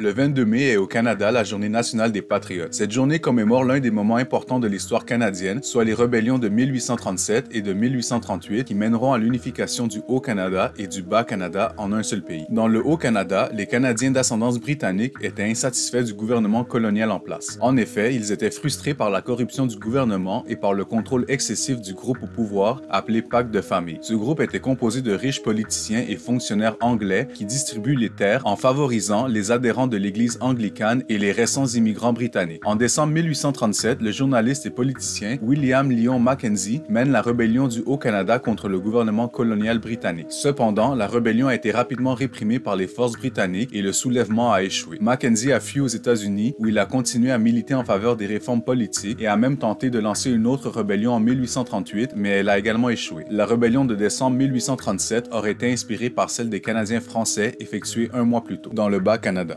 Le 22 mai est au Canada la journée nationale des patriotes. Cette journée commémore l'un des moments importants de l'histoire canadienne, soit les rébellions de 1837 et de 1838 qui mèneront à l'unification du Haut-Canada et du Bas-Canada en un seul pays. Dans le Haut-Canada, les Canadiens d'ascendance britannique étaient insatisfaits du gouvernement colonial en place. En effet, ils étaient frustrés par la corruption du gouvernement et par le contrôle excessif du groupe au pouvoir appelé Pacte de famille. Ce groupe était composé de riches politiciens et fonctionnaires anglais qui distribuent les terres en favorisant les adhérents de l'Église anglicane et les récents immigrants britanniques. En décembre 1837, le journaliste et politicien William Lyon Mackenzie mène la rébellion du Haut-Canada contre le gouvernement colonial britannique. Cependant, la rébellion a été rapidement réprimée par les forces britanniques et le soulèvement a échoué. Mackenzie a fui aux États-Unis où il a continué à militer en faveur des réformes politiques et a même tenté de lancer une autre rébellion en 1838, mais elle a également échoué. La rébellion de décembre 1837 aurait été inspirée par celle des Canadiens français effectuée un mois plus tôt dans le Bas-Canada.